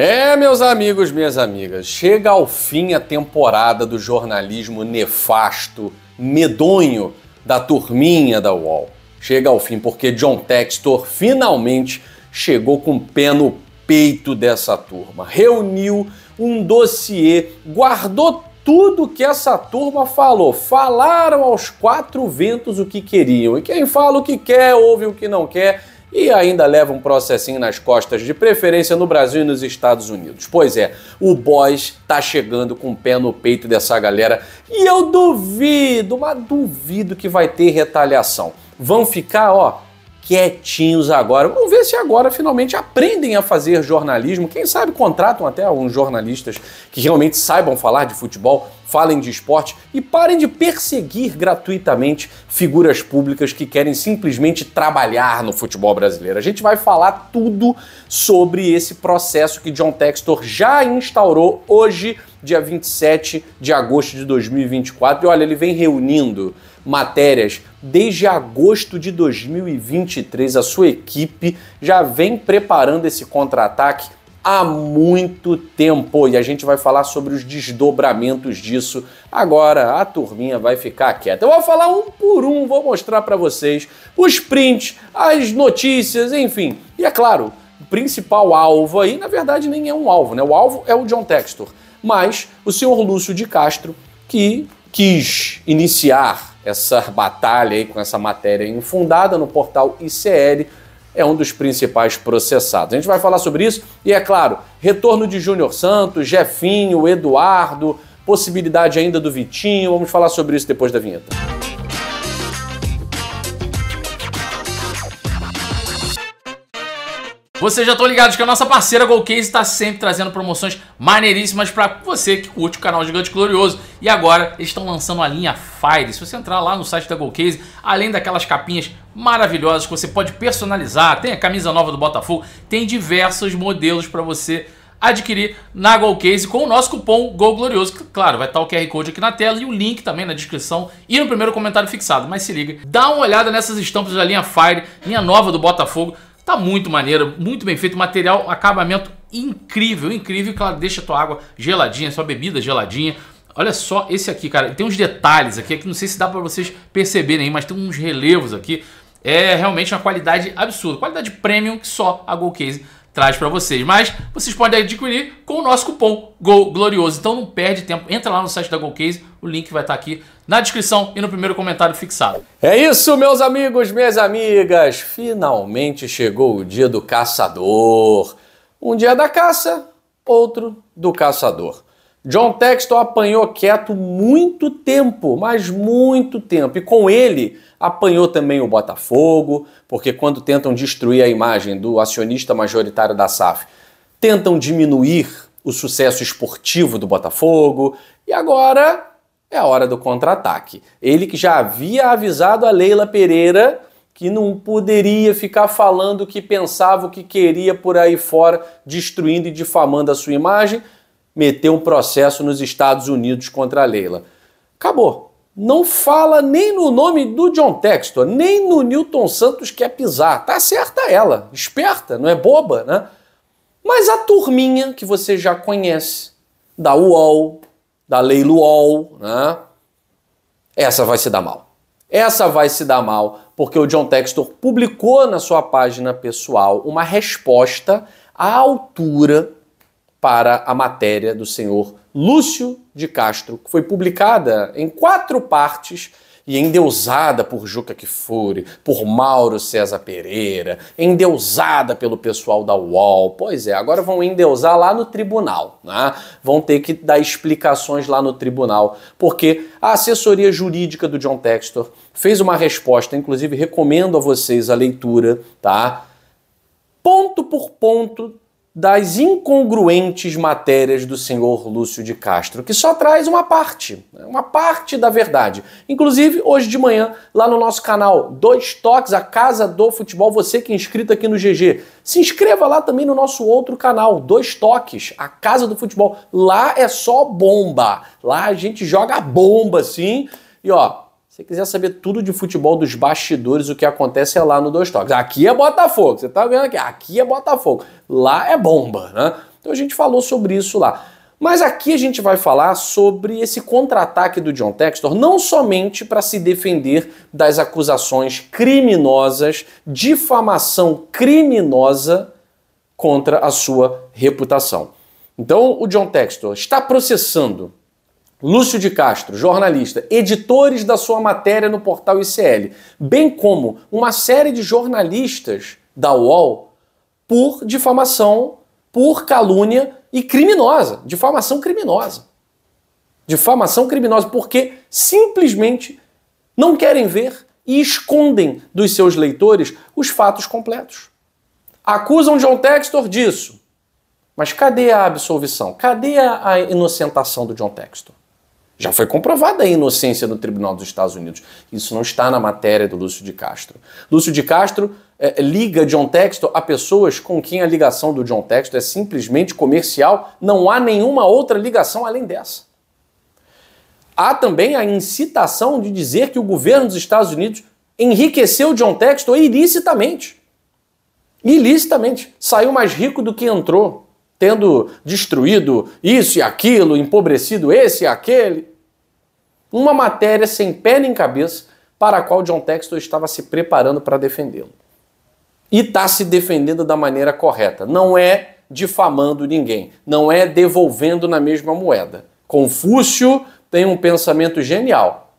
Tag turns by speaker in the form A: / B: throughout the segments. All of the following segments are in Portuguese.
A: É, meus amigos, minhas amigas, chega ao fim a temporada do jornalismo nefasto, medonho da turminha da UOL. Chega ao fim porque John Textor finalmente chegou com o pé no peito dessa turma. Reuniu um dossiê, guardou tudo que essa turma falou. Falaram aos quatro ventos o que queriam. E quem fala o que quer, ouve o que não quer e ainda leva um processinho nas costas, de preferência no Brasil e nos Estados Unidos. Pois é, o Boys tá chegando com o pé no peito dessa galera e eu duvido, mas duvido que vai ter retaliação. Vão ficar, ó, quietinhos agora. Vamos ver se agora finalmente aprendem a fazer jornalismo. Quem sabe contratam até alguns jornalistas que realmente saibam falar de futebol, falem de esporte e parem de perseguir gratuitamente figuras públicas que querem simplesmente trabalhar no futebol brasileiro. A gente vai falar tudo sobre esse processo que John Textor já instaurou hoje, dia 27 de agosto de 2024. E olha, ele vem reunindo matérias. Desde agosto de 2023, a sua equipe já vem preparando esse contra-ataque há muito tempo e a gente vai falar sobre os desdobramentos disso. Agora a turminha vai ficar quieta. Eu vou falar um por um, vou mostrar para vocês os prints, as notícias, enfim. E é claro, o principal alvo aí, na verdade, nem é um alvo, né? O alvo é o John Textor, mas o senhor Lúcio de Castro que quis iniciar essa batalha aí com essa matéria infundada no portal ICL é um dos principais processados. A gente vai falar sobre isso e, é claro, retorno de Júnior Santos, Jefinho, Eduardo, possibilidade ainda do Vitinho. Vamos falar sobre isso depois da vinheta.
B: Vocês já estão ligados que a nossa parceira Golcase está sempre trazendo promoções maneiríssimas para você que curte o canal Gigante Glorioso. E agora eles estão lançando a linha Fire. Se você entrar lá no site da Golcase, além daquelas capinhas maravilhosas que você pode personalizar, tem a camisa nova do Botafogo, tem diversos modelos para você adquirir na Golcase com o nosso cupom GOLGLORIOSO. Que, claro, vai estar tá o QR Code aqui na tela e o link também na descrição e no primeiro comentário fixado. Mas se liga, dá uma olhada nessas estampas da linha Fire, linha nova do Botafogo. Tá muito maneiro, muito bem feito, material, acabamento incrível, incrível, que ela deixa a tua água geladinha, sua bebida geladinha. Olha só esse aqui, cara, tem uns detalhes aqui, que não sei se dá para vocês perceberem, mas tem uns relevos aqui. É realmente uma qualidade absurda, qualidade premium que só a Go Case traz para vocês. Mas vocês podem adquirir com o nosso cupom Gol Glorioso. Então não perde tempo, entra lá no site da Golcase, o link vai estar tá aqui na descrição e no primeiro comentário fixado.
A: É isso, meus amigos, minhas amigas. Finalmente chegou o dia do caçador. Um dia da caça, outro do caçador. John Texton apanhou quieto muito tempo, mas muito tempo. E com ele apanhou também o Botafogo, porque quando tentam destruir a imagem do acionista majoritário da SAF, tentam diminuir o sucesso esportivo do Botafogo. E agora é a hora do contra-ataque. Ele que já havia avisado a Leila Pereira que não poderia ficar falando o que pensava, o que queria por aí fora, destruindo e difamando a sua imagem meteu um processo nos Estados Unidos contra a Leila. Acabou. Não fala nem no nome do John Textor, nem no Newton Santos quer é pisar. Tá certa ela, esperta, não é boba, né? Mas a turminha que você já conhece, da UOL, da Leila UOL, né? Essa vai se dar mal. Essa vai se dar mal, porque o John Textor publicou na sua página pessoal uma resposta à altura para a matéria do senhor Lúcio de Castro, que foi publicada em quatro partes e endeusada por Juca Kifuri, por Mauro César Pereira, endeusada pelo pessoal da UOL. Pois é, agora vão endeusar lá no tribunal, né? Vão ter que dar explicações lá no tribunal, porque a assessoria jurídica do John Textor fez uma resposta, inclusive recomendo a vocês a leitura, tá? Ponto por ponto das incongruentes matérias do senhor Lúcio de Castro, que só traz uma parte, né, uma parte da verdade. Inclusive, hoje de manhã, lá no nosso canal Dois Toques, a Casa do Futebol, você que é inscrito aqui no GG, se inscreva lá também no nosso outro canal, Dois Toques, a Casa do Futebol. Lá é só bomba. Lá a gente joga bomba, sim. E ó, você quiser saber tudo de futebol dos bastidores, o que acontece é lá no Dois Toques. Aqui é Botafogo, você tá vendo aqui? Aqui é Botafogo. Lá é bomba, né? Então a gente falou sobre isso lá. Mas aqui a gente vai falar sobre esse contra-ataque do John Textor, não somente para se defender das acusações criminosas, difamação criminosa contra a sua reputação. Então o John Textor está processando Lúcio de Castro, jornalista, editores da sua matéria no portal ICL, bem como uma série de jornalistas da UOL por difamação, por calúnia e criminosa, difamação criminosa. Difamação criminosa, porque simplesmente não querem ver e escondem dos seus leitores os fatos completos. Acusam John Textor disso. Mas cadê a absolvição? Cadê a inocentação do John Textor? Já foi comprovada a inocência no Tribunal dos Estados Unidos. Isso não está na matéria do Lúcio de Castro. Lúcio de Castro é, liga John Textor a pessoas com quem a ligação do John Textor é simplesmente comercial. Não há nenhuma outra ligação além dessa. Há também a incitação de dizer que o governo dos Estados Unidos enriqueceu John Textor ilicitamente. Ilicitamente. Saiu mais rico do que entrou, tendo destruído isso e aquilo, empobrecido esse e aquele uma matéria sem pé nem cabeça para a qual John Textor estava se preparando para defendê-lo. E está se defendendo da maneira correta. Não é difamando ninguém, não é devolvendo na mesma moeda. Confúcio tem um pensamento genial.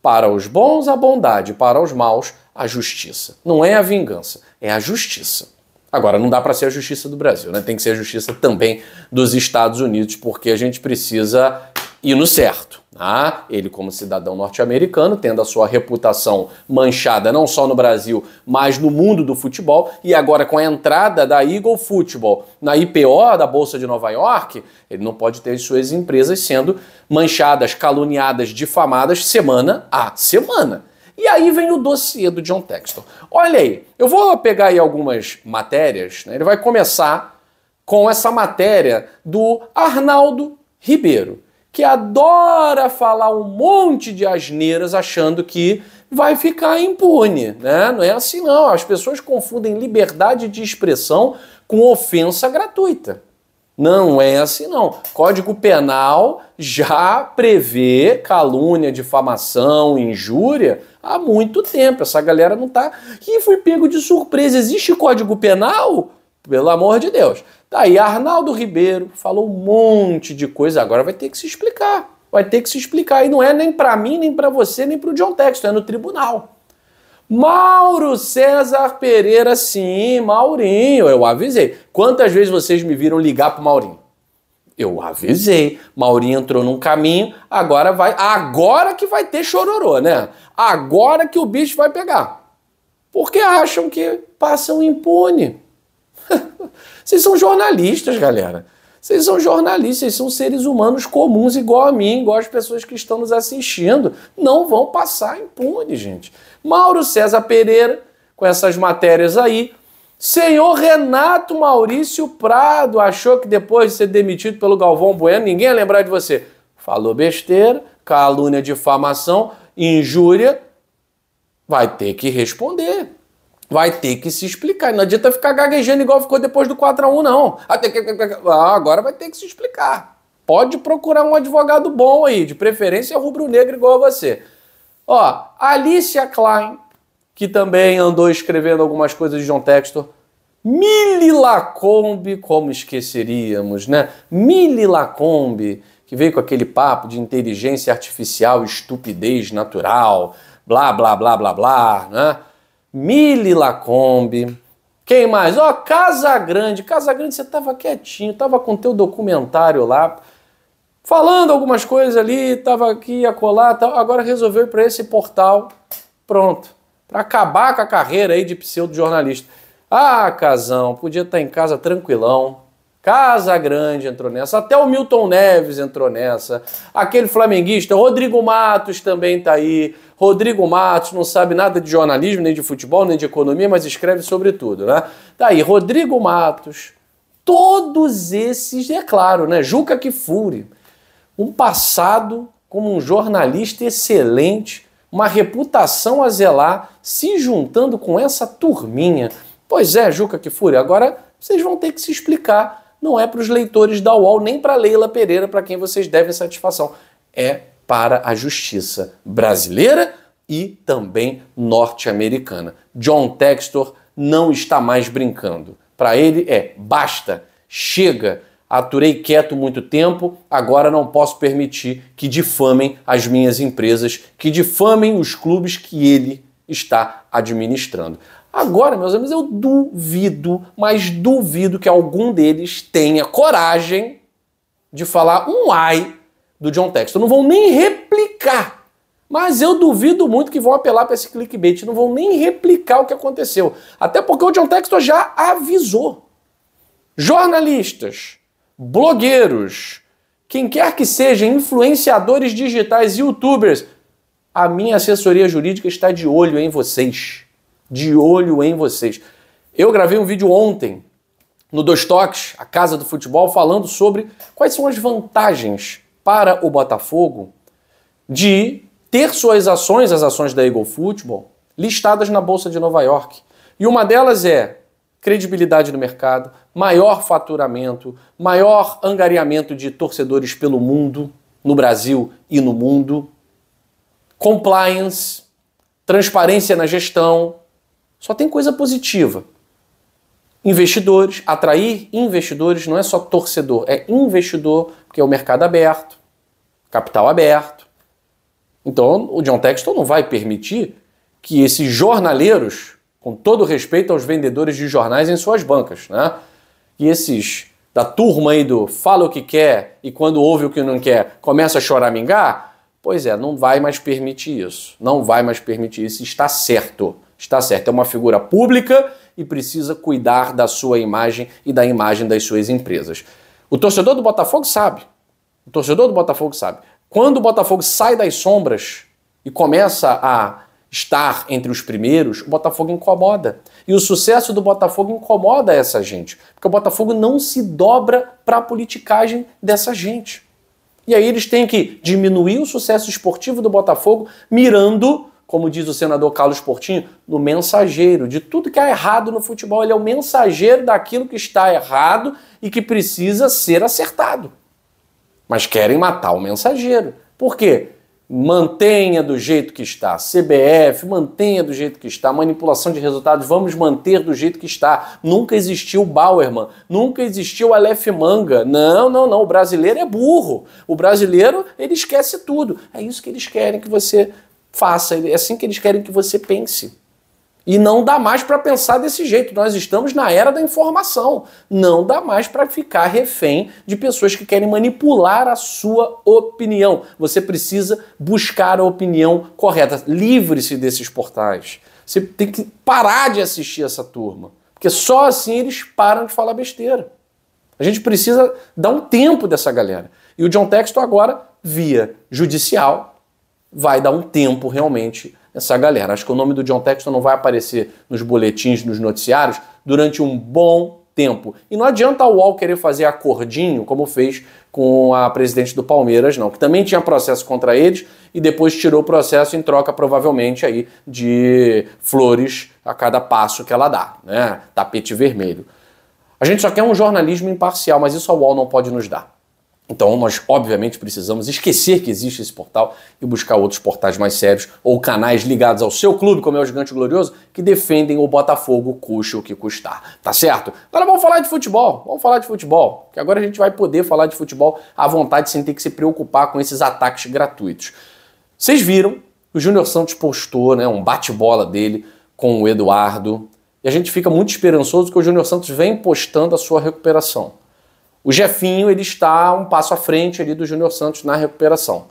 A: Para os bons, a bondade, para os maus, a justiça. Não é a vingança, é a justiça. Agora, não dá para ser a justiça do Brasil, né? tem que ser a justiça também dos Estados Unidos, porque a gente precisa ir no certo. Ah, ele, como cidadão norte-americano, tendo a sua reputação manchada não só no Brasil, mas no mundo do futebol, e agora com a entrada da Eagle Football na IPO da Bolsa de Nova York, ele não pode ter suas empresas sendo manchadas, caluniadas, difamadas semana a semana. E aí vem o dossiê do John Texton. Olha aí, eu vou pegar aí algumas matérias, né? ele vai começar com essa matéria do Arnaldo Ribeiro que adora falar um monte de asneiras achando que vai ficar impune, né? Não é assim não. As pessoas confundem liberdade de expressão com ofensa gratuita. Não é assim não. Código Penal já prevê calúnia, difamação, injúria há muito tempo. Essa galera não tá. E foi pego de surpresa. Existe Código Penal? Pelo amor de Deus. Daí tá Arnaldo Ribeiro falou um monte de coisa, agora vai ter que se explicar. Vai ter que se explicar. E não é nem para mim, nem para você, nem para o John Texto é no tribunal. Mauro César Pereira, sim, Maurinho, eu avisei. Quantas vezes vocês me viram ligar pro Maurinho? Eu avisei. Maurinho entrou num caminho, agora vai. Agora que vai ter chororô, né? Agora que o bicho vai pegar. Porque acham que passam impune. vocês são jornalistas, galera. Vocês são jornalistas, vocês são seres humanos comuns, igual a mim, igual as pessoas que estão nos assistindo. Não vão passar impune, gente. Mauro César Pereira, com essas matérias aí. Senhor Renato Maurício Prado achou que depois de ser demitido pelo Galvão Bueno, ninguém ia lembrar de você. Falou besteira, calúnia, difamação, injúria. Vai ter que responder vai ter que se explicar. Não adianta ficar gaguejando igual ficou depois do 4 a 1 não. Ah, ah, agora vai ter que se explicar. Pode procurar um advogado bom aí, de preferência rubro-negro igual a você. Ó, Alicia Klein, que também andou escrevendo algumas coisas de John Textor. Mili Lacombe, como esqueceríamos, né? Mili Lacombe, que veio com aquele papo de inteligência artificial, estupidez natural, blá, blá, blá, blá, blá, né? Mili Lacombe. Quem mais? Ó, oh, Casa Grande. Casa Grande, você estava quietinho, estava com teu documentário lá, falando algumas coisas ali, estava aqui a colar, tal. agora resolveu ir para esse portal. Pronto. Para acabar com a carreira aí de pseudo-jornalista. Ah, Casão, podia estar tá em casa tranquilão, Casa Grande entrou nessa, até o Milton Neves entrou nessa. Aquele flamenguista, Rodrigo Matos também está aí. Rodrigo Matos não sabe nada de jornalismo, nem de futebol, nem de economia, mas escreve sobre tudo, né? Tá aí, Rodrigo Matos. Todos esses, é claro, né? Juca Kifuri. Um passado como um jornalista excelente, uma reputação a zelar, se juntando com essa turminha. Pois é, Juca Kifuri, agora vocês vão ter que se explicar não é para os leitores da UOL, nem para Leila Pereira, para quem vocês devem satisfação. É para a justiça brasileira e também norte-americana. John Textor não está mais brincando. Para ele é basta, chega, aturei quieto muito tempo, agora não posso permitir que difamem as minhas empresas, que difamem os clubes que ele está administrando. Agora, meus amigos, eu duvido, mas duvido que algum deles tenha coragem de falar um ai do John Texton. Não vão nem replicar. Mas eu duvido muito que vão apelar para esse clickbait. Não vão nem replicar o que aconteceu. Até porque o John Texton já avisou. Jornalistas, blogueiros, quem quer que seja, influenciadores digitais, youtubers, a minha assessoria jurídica está de olho em vocês de olho em vocês. Eu gravei um vídeo ontem no Dois Toques, a Casa do Futebol, falando sobre quais são as vantagens para o Botafogo de ter suas ações, as ações da Eagle Football, listadas na Bolsa de Nova York. E uma delas é credibilidade no mercado, maior faturamento, maior angariamento de torcedores pelo mundo, no Brasil e no mundo, compliance, transparência na gestão, só tem coisa positiva. Investidores, atrair investidores não é só torcedor, é investidor, porque é o mercado aberto, capital aberto. Então o John Texton não vai permitir que esses jornaleiros, com todo respeito aos vendedores de jornais em suas bancas, né? E esses da turma aí do fala o que quer e quando ouve o que não quer começa a choramingar, pois é, não vai mais permitir isso. Não vai mais permitir isso, está certo está certo. É uma figura pública e precisa cuidar da sua imagem e da imagem das suas empresas. O torcedor do Botafogo sabe. O torcedor do Botafogo sabe. Quando o Botafogo sai das sombras e começa a estar entre os primeiros, o Botafogo incomoda. E o sucesso do Botafogo incomoda essa gente, porque o Botafogo não se dobra para a politicagem dessa gente. E aí eles têm que diminuir o sucesso esportivo do Botafogo mirando como diz o senador Carlos Portinho, no mensageiro de tudo que é errado no futebol. Ele é o mensageiro daquilo que está errado e que precisa ser acertado. Mas querem matar o mensageiro. Por quê? Mantenha do jeito que está. CBF, mantenha do jeito que está. Manipulação de resultados, vamos manter do jeito que está. Nunca existiu Bauerman, nunca existiu Aleph Manga. Não, não, não. O brasileiro é burro. O brasileiro, ele esquece tudo. É isso que eles querem que você faça. É assim que eles querem que você pense. E não dá mais para pensar desse jeito. Nós estamos na era da informação. Não dá mais para ficar refém de pessoas que querem manipular a sua opinião. Você precisa buscar a opinião correta. Livre-se desses portais. Você tem que parar de assistir essa turma. Porque só assim eles param de falar besteira. A gente precisa dar um tempo dessa galera. E o John Texton agora, via judicial, vai dar um tempo realmente essa galera. Acho que o nome do John Texton não vai aparecer nos boletins, nos noticiários, durante um bom tempo. E não adianta o Wall querer fazer acordinho, como fez com a presidente do Palmeiras, não, que também tinha processo contra eles e depois tirou o processo em troca, provavelmente, aí de flores a cada passo que ela dá, né? Tapete vermelho. A gente só quer um jornalismo imparcial, mas isso a Wall não pode nos dar. Então, nós obviamente precisamos esquecer que existe esse portal e buscar outros portais mais sérios ou canais ligados ao seu clube, como é o Gigante Glorioso, que defendem o Botafogo, custe o que custar. Tá certo? Agora vamos falar de futebol. Vamos falar de futebol, que agora a gente vai poder falar de futebol à vontade sem ter que se preocupar com esses ataques gratuitos. Vocês viram, o Júnior Santos postou né, um bate-bola dele com o Eduardo. E a gente fica muito esperançoso que o Júnior Santos vem postando a sua recuperação. O Jefinho ele está um passo à frente ali do Júnior Santos na recuperação.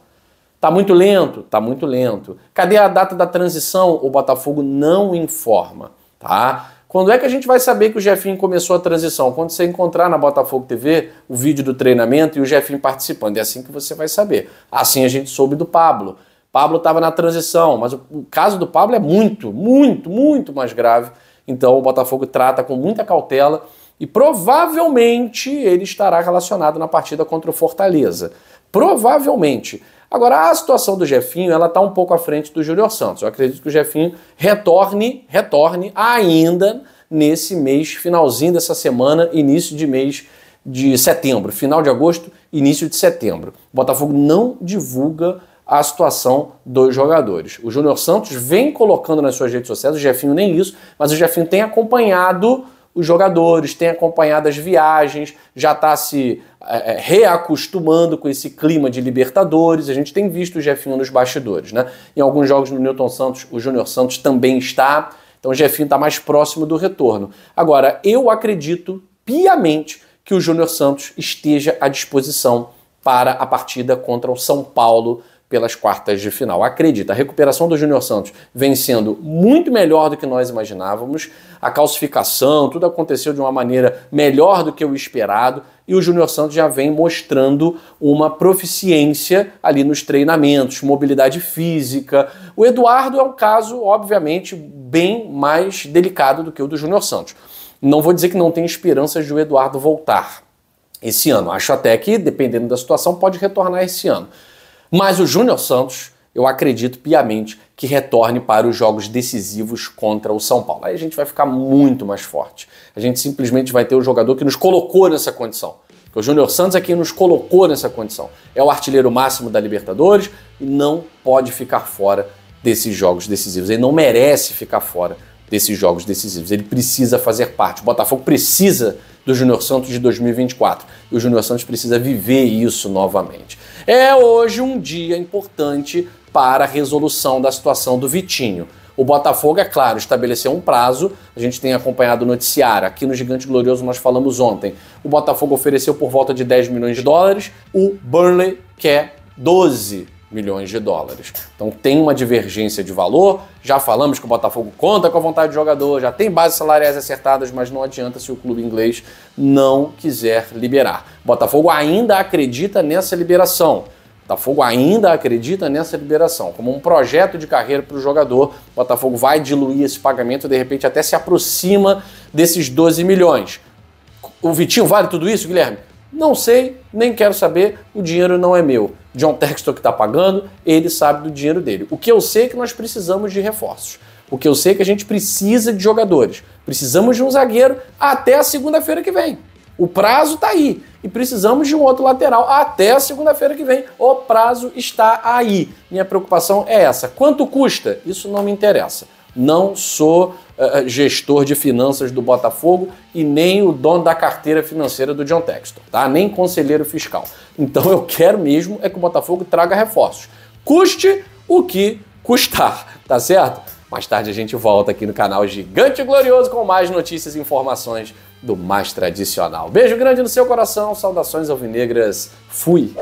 A: Tá muito lento? Tá muito lento. Cadê a data da transição? O Botafogo não informa, tá? Quando é que a gente vai saber que o Jefinho começou a transição? Quando você encontrar na Botafogo TV o vídeo do treinamento e o Jefinho participando. É assim que você vai saber. Assim a gente soube do Pablo. Pablo estava na transição, mas o, o caso do Pablo é muito, muito, muito mais grave. Então o Botafogo trata com muita cautela e provavelmente ele estará relacionado na partida contra o Fortaleza. Provavelmente. Agora, a situação do Jefinho, ela está um pouco à frente do Júnior Santos. Eu acredito que o Jefinho retorne, retorne ainda nesse mês, finalzinho dessa semana, início de mês de setembro, final de agosto, início de setembro. O Botafogo não divulga a situação dos jogadores. O Júnior Santos vem colocando nas suas redes sociais, o Jefinho nem isso, mas o Jefinho tem acompanhado os jogadores, tem acompanhado as viagens, já está se é, é, reacostumando com esse clima de Libertadores. A gente tem visto o Jefinho nos bastidores, né? Em alguns jogos no Newton Santos, o Júnior Santos também está. Então o Jefinho está mais próximo do retorno. Agora, eu acredito piamente que o Júnior Santos esteja à disposição para a partida contra o São Paulo pelas quartas de final. Acredita, a recuperação do Júnior Santos vem sendo muito melhor do que nós imaginávamos. A calcificação, tudo aconteceu de uma maneira melhor do que o esperado e o Júnior Santos já vem mostrando uma proficiência ali nos treinamentos, mobilidade física. O Eduardo é um caso, obviamente, bem mais delicado do que o do Júnior Santos. Não vou dizer que não tem esperanças de o Eduardo voltar esse ano. Acho até que, dependendo da situação, pode retornar esse ano. Mas o Júnior Santos, eu acredito piamente que retorne para os jogos decisivos contra o São Paulo. Aí a gente vai ficar muito mais forte. A gente simplesmente vai ter o jogador que nos colocou nessa condição. O Júnior Santos é quem nos colocou nessa condição. É o artilheiro máximo da Libertadores e não pode ficar fora desses jogos decisivos. Ele não merece ficar fora desses jogos decisivos. Ele precisa fazer parte. O Botafogo precisa do Júnior Santos de 2024. E o Júnior Santos precisa viver isso novamente. É hoje um dia importante para a resolução da situação do Vitinho. O Botafogo, é claro, estabeleceu um prazo. A gente tem acompanhado o noticiário. Aqui no Gigante Glorioso nós falamos ontem. O Botafogo ofereceu por volta de 10 milhões de dólares. O Burnley quer 12 milhões de dólares. Então tem uma divergência de valor, já falamos que o Botafogo conta com a vontade do jogador, já tem bases salariais acertadas, mas não adianta se o clube inglês não quiser liberar. O Botafogo ainda acredita nessa liberação. Botafogo ainda acredita nessa liberação. Como um projeto de carreira para o jogador, Botafogo vai diluir esse pagamento, de repente até se aproxima desses 12 milhões. O Vitinho vale tudo isso, Guilherme? Não sei, nem quero saber, o dinheiro não é meu. John Textor que está pagando, ele sabe do dinheiro dele. O que eu sei é que nós precisamos de reforços. O que eu sei é que a gente precisa de jogadores. Precisamos de um zagueiro até a segunda-feira que vem. O prazo está aí. E precisamos de um outro lateral até a segunda-feira que vem. O prazo está aí. Minha preocupação é essa. Quanto custa? Isso não me interessa não sou uh, gestor de finanças do Botafogo e nem o dono da carteira financeira do John Texton, tá? Nem conselheiro fiscal. Então eu quero mesmo é que o Botafogo traga reforços. Custe o que custar, tá certo? Mais tarde a gente volta aqui no canal Gigante Glorioso com mais notícias e informações do mais tradicional. Beijo grande no seu coração, saudações alvinegras, fui!